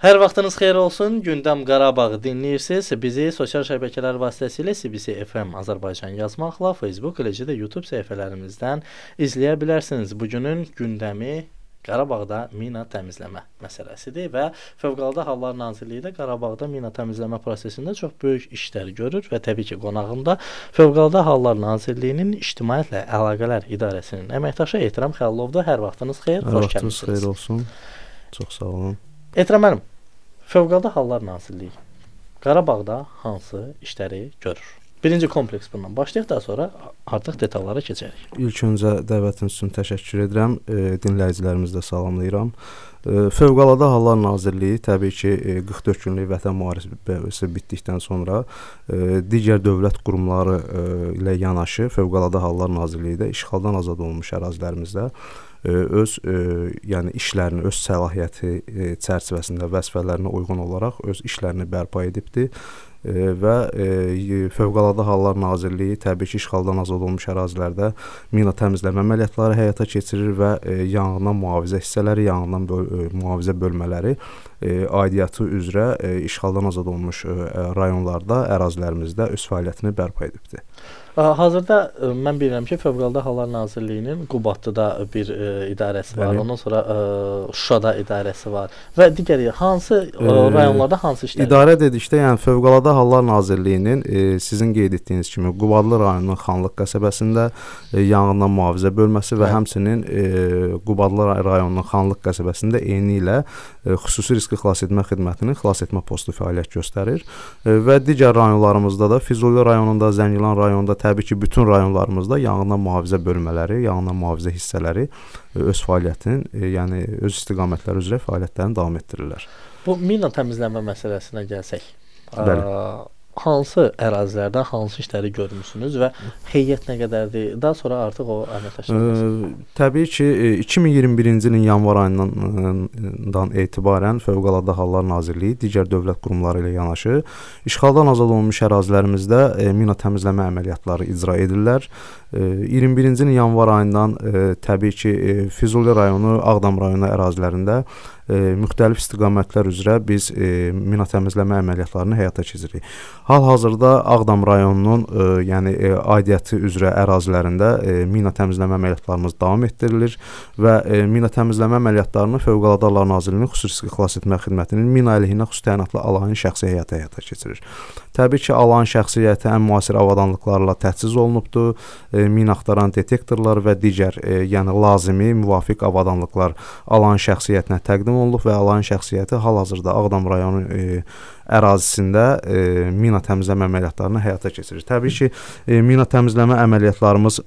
Hər vaxtınız xeyir olsun. Gündəm Qarabağı dinləyirsiniz. Bizi sosial şəbəkələr vasitəsilə CBC FM Azərbaycan yazmaqla Facebook eləcə də YouTube səhifələrimizdən izləyə bilərsiniz. Bugünün gündəmi Qarabağda mina təmizləmə məsələsidir və Fövqəladə Hallar Nazirliyi də Qarabağda mina təmizləmə prosesində çox böyük işlər görür və təbii ki, qonağımda Fövqəladə Hallar Nazirliyinin İctimaiyyətlə Əlaqələr İdarəsinin əməkdaşı Ehtiram Xəlilov da hər vaxtınız xeyir, hər xoş vaxtınız gəlmisiniz. Hər vaxtınız xeyir olsun. Çox sağ olun. Ehtiram müəllim, Fövqəladə Hallar Nazirliyi Qarabağda hansı işləri görür? Birinci kompleks bundan başlayaq, daha sonra artıq detallara keçərik. İlk öncə dəvətiniz üçün təşəkkür edirəm. E, dinləyicilərimizi də salamlayıram. E, Fövqəladə Hallar Nazirliyi təbii ki, e, 44 günlük vətən müharibəsi bitdikdən sonra e, digər dövlət qurumları e, ilə yanaşı Fövqəladə Hallar Nazirliyi də işğaldan azad olunmuş ərazilərimizdə e, öz e, yəni işlərini, öz səlahiyyəti e, çərçivəsində vəzifələrinə uyğun olaraq öz işlərini bərpa edibdi və e, Fövqəladə Hallar Nazirliyi təbii ki, işğaldan azad olunmuş ərazilərdə mina təmizləmə əməliyyatları həyata keçirir və yanğından mühafizə hissələri, yanğından böl mühafizə bölmələri aidiyyəti üzrə işğaldan azad olunmuş rayonlarda, ərazilərimizdə öz fəaliyyətini bərpa edibdi. Hazırda mən bilirəm ki, Fövqəladə Hallar Nazirliyinin Qubadlıda bir ə, idarəsi var, Bəli. ondan sonra ə, Şuşada idarəsi var və digər hansı ə, rayonlarda hansı işlər? İdarə dedikdə, yəni Fövqəladə Hallar Nazirliyinin ə, sizin qeyd etdiyiniz kimi Qubadlı rayonunun Xanlıq qəsəbəsində ə, yanğından mühafizə bölməsi və Hə. həmçinin ə, Qubadlı rayonunun Xanlıq qəsəbəsində eyni ilə ə, xüsusi riskli xilas etmə xidmətinin xilas etmə postu fəaliyyət göstərir ə, və digər rayonlarımızda da Füzuli rayonunda, Zəngilan rayonunda təbii ki, bütün rayonlarımızda yanğından mühafizə bölmələri, yanğından mühafizə hissələri e, öz fəaliyyətinin, e, yəni öz istiqamətləri üzrə fəaliyyətlərini davam etdirirlər. Bu mina təmizləmə məsələsinə gəlsək. Bəli. Ə hansı ərazilərdə hansı işləri görmüsünüz və heyət nə qədərdir? Daha sonra artıq o əməkdaşlıq. Təbii ki, 2021-ci e, ilin yanvar ayından etibarən Fövqəladə Hallar Nazirliyi digər dövlət qurumları ilə yanaşı işğaldan azad olunmuş ərazilərimizdə e, mina təmizləmə əməliyyatları icra edirlər. E, 21-ci ilin yanvar ayından e, təbii ki, e, Füzuli rayonu, Ağdam rayonu ərazilərində E, müxtəlif istiqamətlər üzrə biz e, mina təmizləmə əməliyyatlarını həyata keçiririk. Hal-hazırda Ağdam rayonunun e, yəni aidiyyəti üzrə ərazilərində mina təmizləmə əməliyyatlarımız davam etdirilir və mina təmizləmə əməliyyatlarını Fövqəladə Hallar Nazirliyinin xüsusi xilas etmə xidmətinin mina əleyhinə xüsusi təyinatlı alayın şəxsi həyata həyata keçirir. Təbii ki, alayın şəxsiyyəti ən müasir avadanlıqlarla təchiz olunubdur. E, min axtaran detektorlar və digər, e, yəni lazımi müvafiq avadanlıqlar alayın şəxsiyyətinə təqdim olunub və alayın şəxsiyyəti hal-hazırda Ağdam rayonu e, ərazisində e, mina təmizləmə əməliyyatlarını həyata keçirir. Təbii ki, e, mina təmizləmə əməliyyatlarımız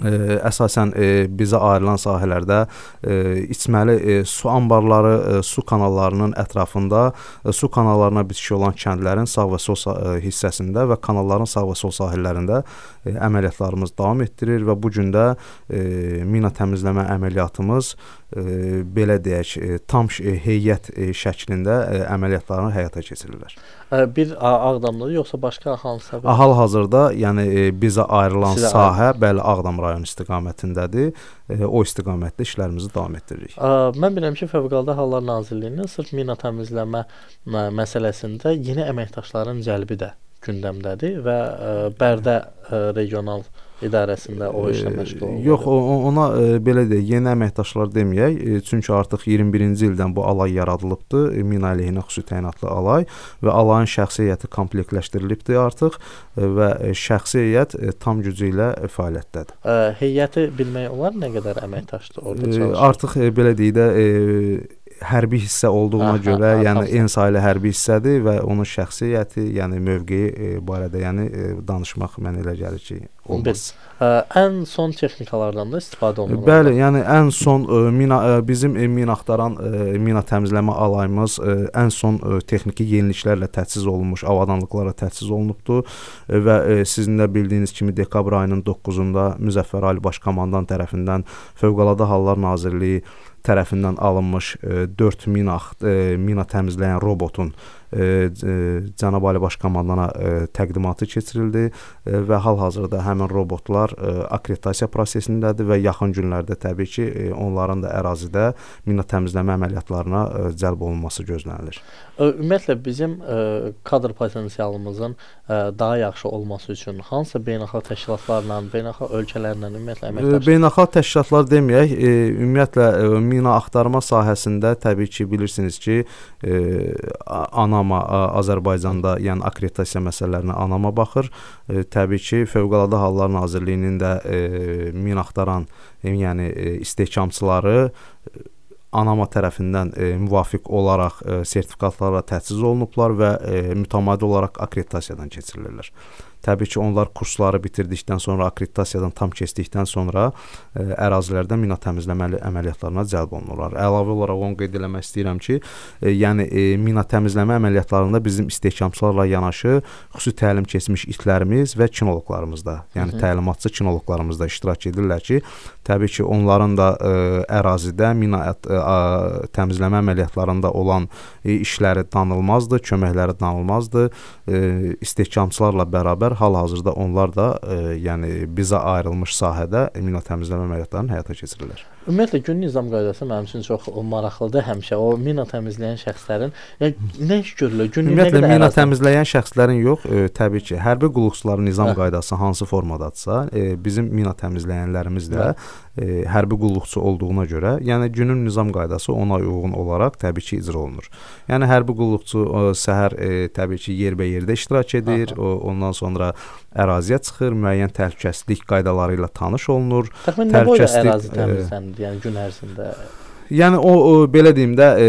ə, əsasən ə, e, bizə ayrılan sahələrdə ə, e, içməli ə, e, su anbarları, ə, su kanallarının ətrafında ə, su kanallarına bitişik olan kəndlərin sağ və sol ə, hissəsində və kanalların sağ və sol sahillərində ə, əməliyyatlarımız davam etdirir və bu gün də ə, mina təmizləmə əməliyyatımız ə, belə deyək, ə, tam heyət ə, şəklində ə, əməliyyatlarını həyata keçirirlər. Hə, bir Ağdamda yoxsa başqa hansısa? Bir... Hal-hazırda, yəni e, bizə ayrılan Sizə sahə bəli Ağdam rayon istiqamətindədir. E, o istiqamətdə işlərimizi davam etdiririk. Mən bilirəm ki, Fövqəladə Hallar Nazirliyinin sırf mina təmizləmə məsələsində yeni əməkdaşların cəlbi də gündəmdədir və ə, e, Bərdə ə, e, regional idarəsində o e, işlə məşğul olur. Yox, o, ona ə, belə deyək, yeni əməkdaşlar deməyək, ə, çünki artıq 21-ci ildən bu alay yaradılıbdı. E, mina əleyhinə xüsusi təyinatlı alay və alayın şəxsiyyəti komplektləşdirilibdi artıq ə, və şəxsiyyət ə, tam gücü ilə fəaliyyətdədir. Ə, heyəti bilmək olar nə qədər əməkdaşdır orada çalışır? Ə, artıq ə, belə deyək də ə, hərbi hissə olduğuna aha, görə, aha, yəni ensaili hərbi hissədir və onun şəxsiyyəti, yəni mövqeyi e, barədə yəni e, danışmaq mənə elə gəlir ki, olmaz. Ə, e, ən son texnikalardan da istifadə olunur. Bəli, yəni ən son ə, e, mina ə, e, bizim ə, mina axtaran ə, mina təmizləmə alayımız ə, ən son ə, texniki yeniliklərlə təchiz olunmuş, avadanlıqlarla təchiz olunubdur ə, və ə, sizin də bildiyiniz kimi dekabr ayının 9-unda Müzəffər Ali Baş Komandan tərəfindən Fövqəladə Hallar Nazirliyi tərəfindən alınmış 4 e, mina e, mina təmizləyən robotun e, Cənab Ali Baş Komandana təqdimatı keçirildi və hal-hazırda həmin robotlar akkreditasiya prosesindədir və yaxın günlərdə təbii ki, onların da ərazidə mina təmizləmə əməliyyatlarına cəlb olunması gözlənilir. Ümumiyyətlə bizim kadr potensialımızın daha yaxşı olması üçün hansı beynəlxalq təşkilatlarla, beynəlxalq ölkələrlə ümumiyyətlə əməkdaşlıq? Beynəlxalq təşkilatlar deməyək, ümumiyyətlə mina axtarma sahəsində təbii ki, bilirsiniz ki, e, ANAMA Azərbaycanda, yəni akkreditasiya məsələlərinə ANAMA baxır. E, təbii ki, Fövqəladə Hallar Nazirliyinin də e, mina axtaran, e, yəni e, istehkamçıları e, ANAMA tərəfindən e, müvafiq olaraq e, sertifikatlara təchiz olunublar və e, mütəmadi olaraq akkreditasiyadan keçirilirlər. Təbii ki, onlar kursları bitirdikdən sonra, akkreditasiyadan tam keçdikdən sonra ə, e, ərazilərdə mina təmizləməli əməliyyatlarına cəlb olunurlar. Əlavə olaraq onu qeyd eləmək istəyirəm ki, ə, e, yəni ə, e, mina təmizləmə əməliyyatlarında bizim istehkamçılarla yanaşı xüsusi təlim keçmiş itlərimiz və kinoloqlarımız da, yəni Hı -hı. təlimatçı kinoloqlarımız da iştirak edirlər ki, təbii ki, onların da ə, ərazidə mina ə, ə, təmizləmə əməliyyatlarında olan ə, işləri danılmazdır, köməkləri danılmazdır. Ə, istehkamçılarla bərabər mütəxəssislər hal-hazırda onlar da, e, yəni bizə ayrılmış sahədə mina təmizləmə əməliyyatlarını həyata keçirirlər. Ümumiyyətlə gün nizam qaydası mənim üçün çox maraqlıdır həmişə. O mina təmizləyən şəxslərin ya nə iş görülür? Gün Ümumiyyətlə mina ərazim? təmizləyən şəxslərin yox, ə, e, təbii ki, hərbi qulluqçuların nizam hə. qaydası hansı formadadsa, ə, e, bizim mina təmizləyənlərimiz də hə. ə, e, hərbi qulluqçu olduğuna görə, yəni günün nizam qaydası ona uyğun olaraq təbii ki, icra olunur. Yəni hərbi qulluqçu ə, səhər ə, təbii ki, yerbəyerdə iştirak edir, hə, hə. o, ondan sonra əraziyə çıxır, müəyyən təhlükəsizlik qaydaları ilə tanış olunur. Təxminən nə boyda ərazi təmizlənir? indi, yəni gün ərzində? Yəni o, o belə deyim də e,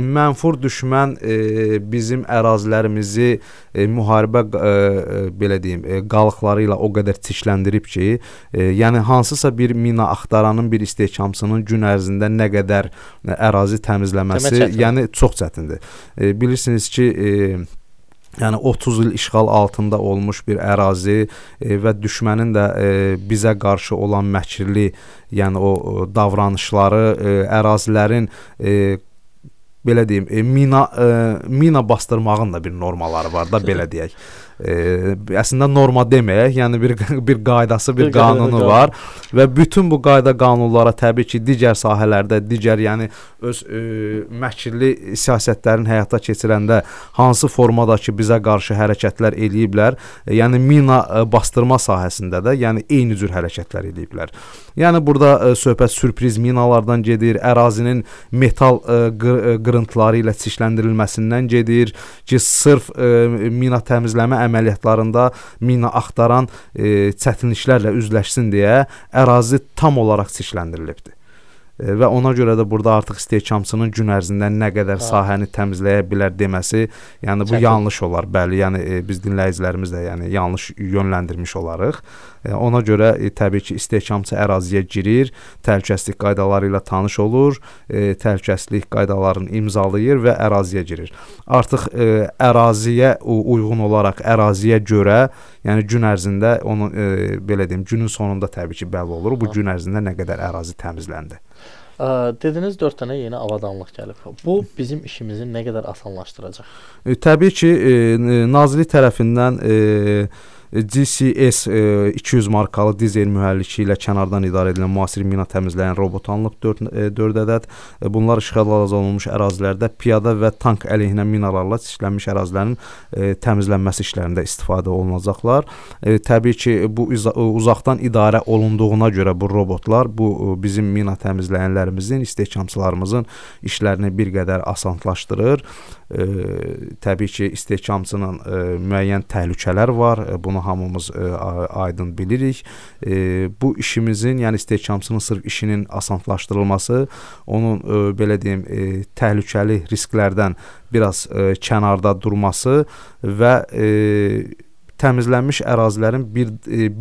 mənfur düşmən e, bizim ərazilərimizi e, müharibə e, e belə deyim e, qalıqları ilə o qədər çikləndirib ki, e, yəni hansısa bir mina axtaranın bir istehkamçının gün ərzində nə qədər ərazi təmizləməsi, yəni çox çətindir. E, bilirsiniz ki, e, Yəni 30 il işğal altında olmuş bir ərazi e, və düşmənin də e, bizə qarşı olan məkrli, yəni o davranışları, e, ərazilərin e, belə deyim, e, mina e, mina bastırmağın da bir normaları var da belə deyək e, əslində norma deməyək, yəni bir bir qaydası, bir, bir qanunu qanun. var və bütün bu qayda qanunlara təbii ki, digər sahələrdə, digər yəni öz e, məkirli siyasətlərin həyata keçirəndə hansı formadakı bizə qarşı hərəkətlər eləyiblər, e, yəni mina e, bastırma sahəsində də, yəni eyni cür hərəkətlər eləyiblər. Yəni burada e, söhbət sürpriz minalardan gedir, ərazinin metal e, qır, e, qırıntıları ilə çişləndirilməsindən gedir ki, sırf e, mina təmizləmə əməliyyatlarında mina axtaran e, çətinliklərlə üzləşsin deyə ərazi tam olaraq çirkləndirilibdi. E, və ona görə də burada artıq istehkamçının gün ərzində nə qədər ha. sahəni təmizləyə bilər deməsi, yəni bu Çəkin. yanlış olar. Bəli, yəni e, biz dinləyicilərimiz də yəni yanlış yönləndirmiş olarıq. E, ona görə təbii ki, istehkamçı əraziyə girir, təhlükəsizlik qaydaları ilə tanış olur, təhlükəsizlik qaydalarını imzalayır və əraziyə girir. Artıq əraziyə uyğun olaraq əraziyə görə, yəni gün ərzində onun belə deyim, günün sonunda təbii ki, bəlli olur bu gün ərzində nə qədər ərazi təmizləndi. Dediniz 4 dənə yeni avadanlıq gəlib. Bu bizim işimizi nə qədər asanlaşdıracaq? E, təbii ki, e, nazirlik tərəfindən e, GCS 200 e, markalı dizel mühəlliki ilə kənardan idarə edilən müasir mina təmizləyən robot alınıb 4, 4 ədəd. E, bunlar işğalla olunmuş ərazilərdə piyada və tank əleyhinə minalarla çirklənmiş ərazilərin e, təmizlənməsi işlərində istifadə olunacaqlar. Təbii ki, bu uzaqdan idarə olunduğuna görə bu robotlar bu bizim mina təmizləyənlərimizin, istehkamçılarımızın işlərini bir qədər asanlaşdırır. Təbii ki, istehkamçının müəyyən təhlükələr var. Bunu onu hamımız ə, e, aydın bilirik. Ə, e, bu işimizin, yəni istehkamçının sırf işinin asanlaşdırılması, onun ə, e, belə deyim, ə, təhlükəli risklərdən biraz ə, kənarda durması və ə, təmizlənmiş ərazilərin bir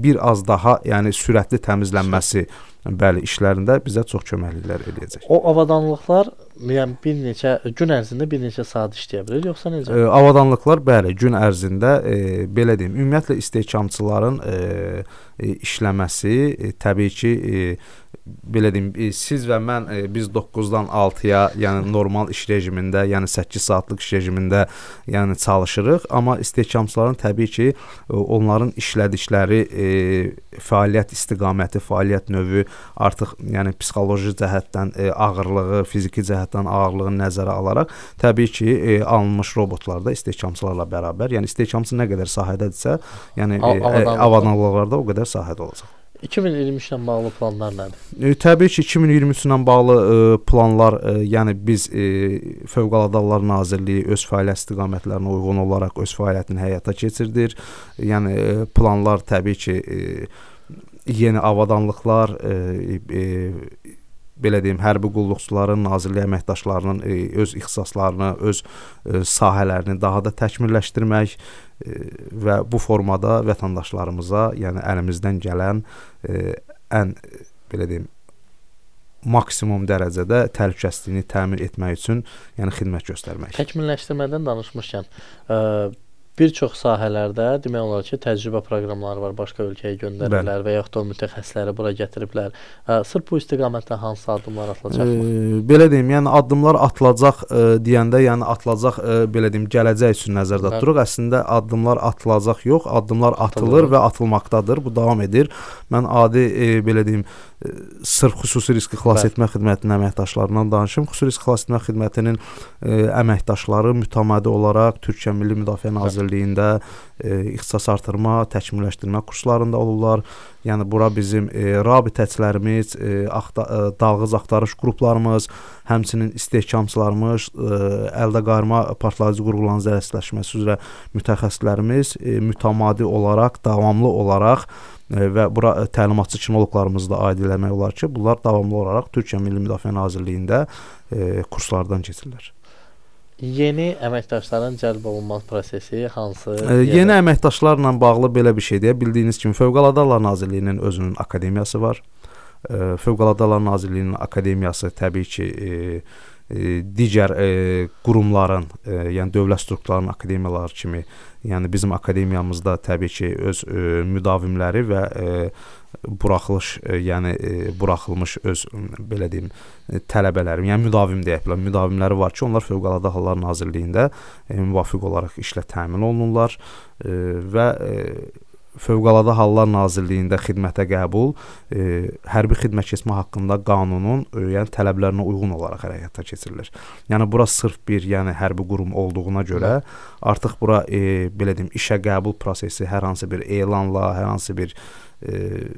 bir az daha, yəni sürətli təmizlənməsi bəli işlərində bizə çox köməkliklər eləyəcək. O avadanlıqlar yəni bir neçə gün ərzində bir neçə saat işləyə bilir, yoxsa necə? E, avadanlıqlar bəli, gün ərzində e, belə deyim, ümumiyyətlə istehkamçıların e, işləməsi e, təbii ki, e, belə deyim, e, siz və mən e, biz 9-dan 6-ya, yəni normal iş rejimində, yəni 8 saatlıq iş rejimində, yəni çalışırıq, amma istehkamçıların təbii ki, e, onların işlədikləri e, fəaliyyət istiqaməti, fəaliyyət növü artıq yəni psixoloji cəhətdən e, ağırlığı, fiziki cəhətdən ağırlığı nəzərə alaraq təbii ki, e, alınmış robotlarda istehkamçılarla bərabər, yəni istehkamçı nə qədər sahədədirsə, yəni e, avadanlıqlarda o qədər sahədə olacaq. 2023-lə bağlı planlar nədir? E, təbii ki, 2023-lə bağlı e, planlar, e, yəni biz e, Fövqəladə Hallar Nazirliyi öz fəaliyyət istiqamətlərinə uyğun olaraq öz fəaliyyətini həyata keçirdir. Yəni e, planlar təbii ki, e, yeni avadanlıqlar, e, e, belə deyim, hərbi qulluqçuların, nazirlik əməkdaşlarının e, öz ixtisaslarını, öz e, sahələrini daha da təkmilləşdirmək e, və bu formada vətəndaşlarımıza, yəni əlimizdən gələn e, ən belə deyim, maksimum dərəcədə təhlükəsizliyini təmin etmək üçün, yəni xidmət göstərmək. Təkmilləşdirmədən danışmışkən, ə e, bir çox sahələrdə demək olar ki, təcrübə proqramları var, başqa ölkəyə göndərirlər Bəli. və yaxud da o mütəxəssisləri bura gətiriblər. Sırf bu istiqamətdə hansı addımlar atılacaqmı? E, belə deyim, yəni addımlar atılacaq e, deyəndə, yəni atılacaq e, belə deyim, gələcək üçün nəzərdə Bəli. tuturuq. Əslində addımlar atılacaq yox, addımlar atılır Atılır. və atılmaqdadır. Bu davam edir. Mən adi e, belə deyim, sırf xüsusi riski xilas Bəli. etmə xidmətinin əməkdaşlarından danışım. Xüsusi risk xilas etmə xidmətinin ə, e, əməkdaşları mütəmadi olaraq Türkiyə Milli Müdafiə Nazirliyində ə, e, ixtisas artırma, təkmilləşdirmə kurslarında olurlar. Yəni bura bizim e, rabitəçilərimiz, e, axta, e, dalğız axtarış qruplarımız, həmçinin istehkamçılarımız, e, əldə qayırma partlayıcı qurğuların zərərsizləşməsi üzrə mütəxəssislərimiz e, mütəmadi olaraq, davamlı olaraq e, E, və bura e, təlimatçı kinoloqlarımızı da aid eləmək olar ki, bunlar davamlı olaraq Türkiyə Milli Müdafiə Nazirliyində e, kurslardan keçirlər. Yeni əməkdaşların cəlb olunma prosesi hansı? E, yeni əməkdaşlarla bağlı belə bir şey deyə bildiyiniz kimi Fövqəladə Hallar Nazirliyinin özünün akademiyası var. E, Fövqəladə Hallar Nazirliyinin akademiyası təbii ki, e, E, digər e, qurumların, e, yəni dövlət strukturlarının akademiyaları kimi, yəni bizim akademiyamızda təbii ki, öz e, müdavimləri və e, buraxılış, e, yəni e, buraxılmış öz belə deyim, e, tələbələrim, yəni müdavim deyək bilər, müdavimləri var ki, onlar Fövqəladə Hallar Nazirliyində e, müvafiq olaraq işlə təmin olunurlar e, və e, Fövqəladə Hallar Nazirliyində xidmətə qəbul e, hərbi xidmət keçmə haqqında qanunun, e, yəni tələblərinə uyğun olaraq hərəkətə keçirilir. Yəni bura sırf bir, yəni hərbi qurum olduğuna görə hə. artıq bura e, belə deyim, işə qəbul prosesi hər hansı bir elanla, hər hansı bir e,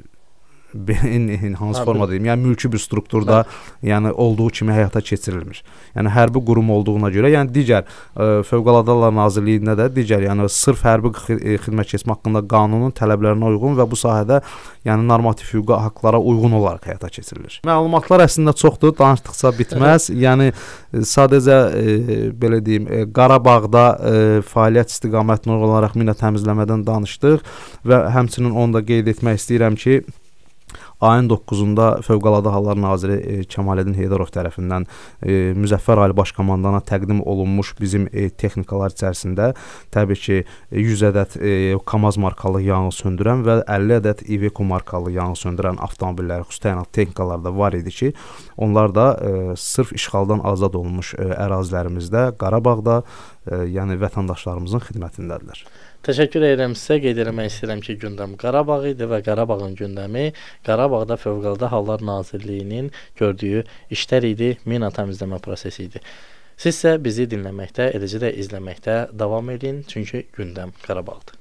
hansı formada deyim, yəni mülki bir strukturda, Bəli. yəni olduğu kimi həyata keçirilmir. Yəni hərbi qurum olduğuna görə, yəni digər ə, e, Fövqəladə Hallar Nazirliyində də digər, yəni sırf hərbi e, xidmət keçmək haqqında qanunun tələblərinə uyğun və bu sahədə yəni normativ hüquqi haqqlara uyğun olaraq həyata keçirilir. Məlumatlar əslində çoxdur, danışdıqca bitməz. yəni e, sadəcə ə, belə deyim, ə, Qarabağda ə, fəaliyyət istiqamətini olaraq mina təmizləmədən danışdıq və həmçinin onu da qeyd etmək istəyirəm ki, Ayın 9-da Fövqəladə Hallar Naziri e, Kəmaləddin Heydərov tərəfindən e, Müzəffər Ali Baş Komandana təqdim olunmuş bizim e, texnikalar içərisində təbii ki 100 ədəd KAMAZ markalı yanğı söndürən və 50 ədəd Iveco markalı yanğı söndürən avtomobillər xüsusi təyinat texnikaları da var idi ki, onlar da sırf işğaldan azad olunmuş ərazilərimizdə Qarabağda yəni vətəndaşlarımızın xidmətindədirlər. Təşəkkür edirəm sizə. Qeyd eləmək istəyirəm ki, gündəm Qarabağ idi və Qarabağın gündəmi Qarabağda Fövqəladə Hallar Nazirliyinin gördüyü işlər idi, mina təmizləmə prosesi idi. Sizsə bizi dinləməkdə, eləcə də izləməkdə davam edin, çünki gündəm Qarabağdır.